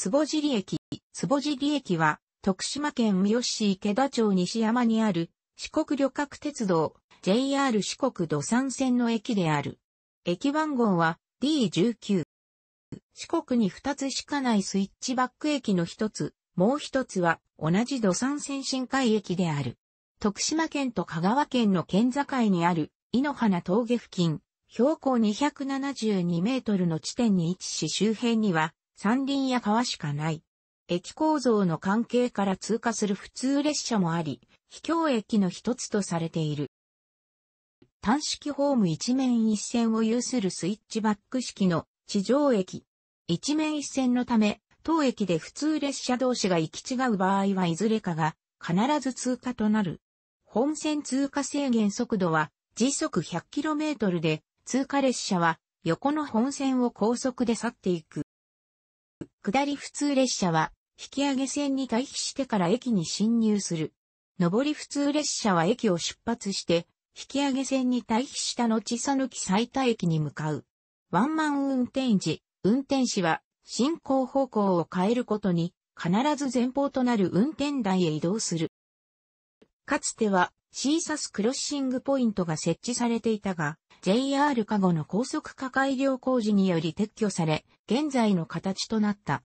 坪尻駅。坪尻駅は、徳島県三好市池田町西山にある、四国旅客鉄道、JR 四国土産線の駅である。駅番号は D19。四国に二つしかないスイッチバック駅の一つ、もう一つは同じ土産線深海駅である。徳島県と香川県の県境にある、井の花峠付近、標高272メートルの地点に位置し周辺には、山林や川しかない。駅構造の関係から通過する普通列車もあり、秘境駅の一つとされている。単式ホーム一面一線を有するスイッチバック式の地上駅。一面一線のため、当駅で普通列車同士が行き違う場合はいずれかが必ず通過となる。本線通過制限速度は時速 100km で、通過列車は横の本線を高速で去っていく。下り普通列車は、引き上げ線に退避してから駅に進入する。上り普通列車は駅を出発して、引き上げ線に退避した後讃岐最多駅に向かう。ワンマン運転時、運転士は進行方向を変えることに、必ず前方となる運転台へ移動する。かつては、シーサスクロッシングポイントが設置されていたが、JR 加護の高速化改良工事により撤去され、現在の形となった。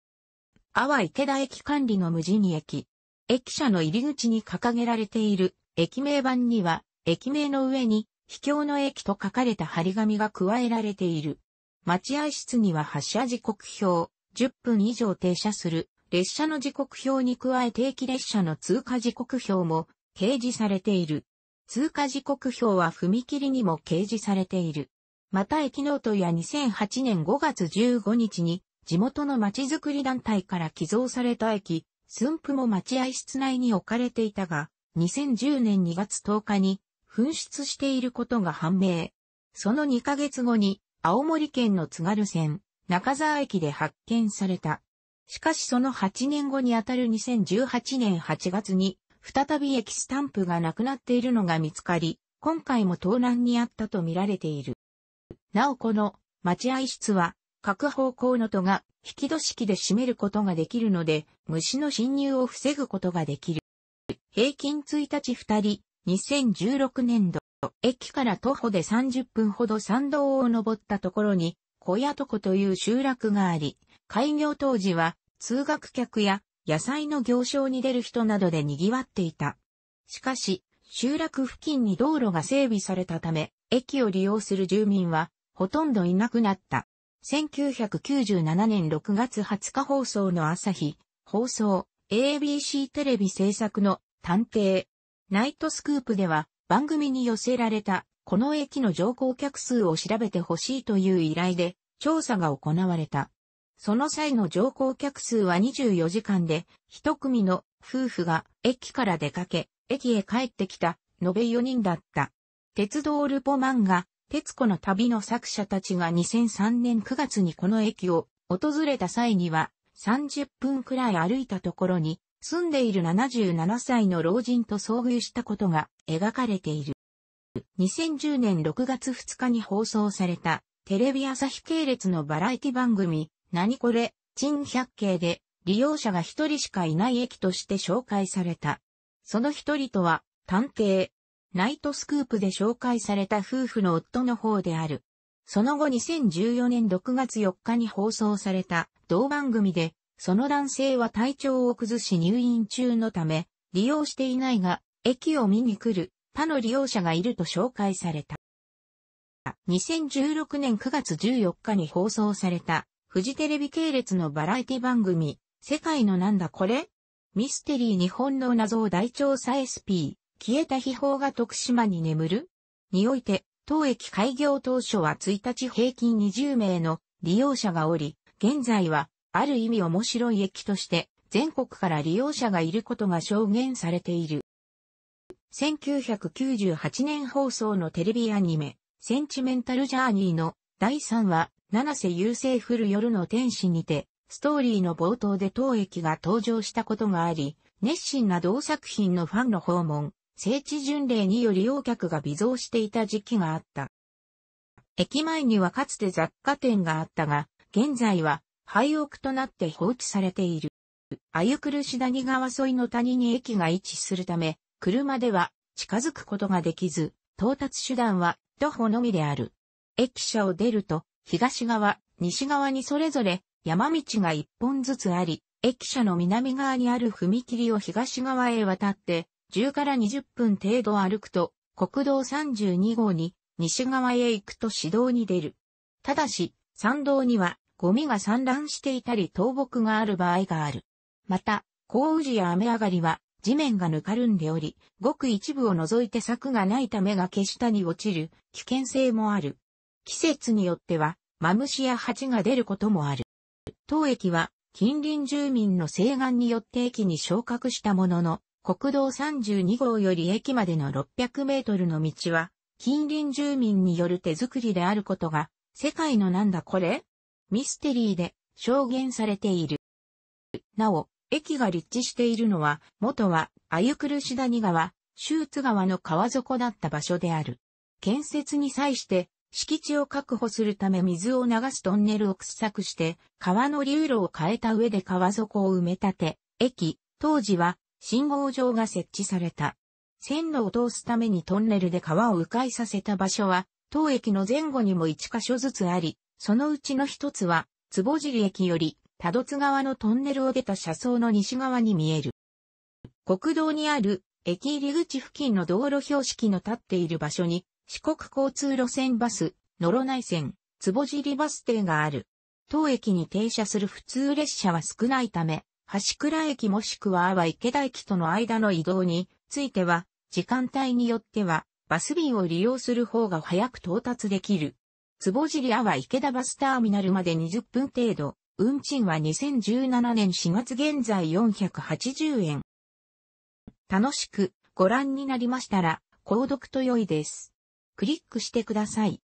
阿波池田駅管理の無人駅。駅舎の入り口に掲げられている駅名板には、駅名の上に、秘境の駅と書かれた張り紙が加えられている。待合室には発車時刻表、10分以上停車する列車の時刻表に加え定期列車の通過時刻表も掲示されている。通過時刻表は踏切にも掲示されている。また駅ノートや2008年5月15日に地元の町づくり団体から寄贈された駅、駿府も待合室内に置かれていたが、2010年2月10日に紛失していることが判明。その2ヶ月後に、青森県の津軽線、中沢駅で発見された。しかしその8年後にあたる2018年8月に、再び駅スタンプがなくなっているのが見つかり、今回も盗難にあったと見られている。なおこの待合室は各方向の戸が引き戸式で閉めることができるので、虫の侵入を防ぐことができる。平均1日2人、2016年度、駅から徒歩で30分ほど参道を登ったところに、小屋こという集落があり、開業当時は通学客や野菜の行商に出る人などで賑わっていた。しかし、集落付近に道路が整備されたため、駅を利用する住民はほとんどいなくなった。1997年6月20日放送の朝日、放送、ABC テレビ制作の探偵、ナイトスクープでは番組に寄せられたこの駅の乗降客数を調べてほしいという依頼で調査が行われた。その際の乗降客数は24時間で一組の夫婦が駅から出かけ、駅へ帰ってきた延べ4人だった。鉄道ルポ漫画鉄子の旅の作者たちが2003年9月にこの駅を訪れた際には30分くらい歩いたところに住んでいる77歳の老人と遭遇したことが描かれている。2010年6月2日に放送されたテレビ朝日系列のバラエティ番組、何これ、珍百景で利用者が一人しかいない駅として紹介された。その一人とは探偵、ナイトスクープで紹介された夫婦の夫の方である。その後2014年6月4日に放送された同番組で、その男性は体調を崩し入院中のため、利用していないが、駅を見に来る、他の利用者がいると紹介された。2016年9月14日に放送された、フジテレビ系列のバラエティ番組、世界のなんだこれミステリー日本の謎を大調査 SP、消えた秘宝が徳島に眠るにおいて、当駅開業当初は1日平均20名の利用者がおり、現在は、ある意味面白い駅として、全国から利用者がいることが証言されている。1998年放送のテレビアニメ、センチメンタルジャーニーの第3話、七瀬優勢降る夜の天使にて、ストーリーの冒頭で当駅が登場したことがあり、熱心な同作品のファンの訪問、聖地巡礼により用客が微増していた時期があった。駅前にはかつて雑貨店があったが、現在は廃屋となって放置されている。あゆくるし谷川沿いの谷に駅が位置するため、車では近づくことができず、到達手段は徒歩のみである。駅舎を出ると、東側、西側にそれぞれ山道が一本ずつあり、駅舎の南側にある踏切を東側へ渡って、10から20分程度歩くと、国道32号に西側へ行くと市道に出る。ただし、山道にはゴミが散乱していたり倒木がある場合がある。また、降雨時や雨上がりは地面がぬかるんでおり、ごく一部を除いて柵がないため崖下に落ちる危険性もある。季節によっては、マムシや蜂が出ることもある。当駅は近隣住民の請願によって駅に昇格したものの、国道32号より駅までの600メートルの道は、近隣住民による手作りであることが、世界のなんだこれミステリーで証言されている。なお、駅が立地しているのは、元は、あゆくるしに川、シューツ川の川底だった場所である。建設に際して、敷地を確保するため水を流すトンネルを掘削して、川の流路を変えた上で川底を埋め立て、駅、当時は信号場が設置された。線路を通すためにトンネルで川を迂回させた場所は、当駅の前後にも1箇所ずつあり、そのうちの一つは、坪尻駅より、多度津川のトンネルを出た車窓の西側に見える。国道にある、駅入り口付近の道路標識の立っている場所に、四国交通路線バス、野呂内線、坪尻バス停がある。当駅に停車する普通列車は少ないため、橋倉駅もしくは阿波池田駅との間の移動については、時間帯によっては、バス便を利用する方が早く到達できる。坪尻阿波池田バスターミナルまで20分程度、運賃は2017年4月現在480円。楽しくご覧になりましたら、購読と良いです。クリックしてください。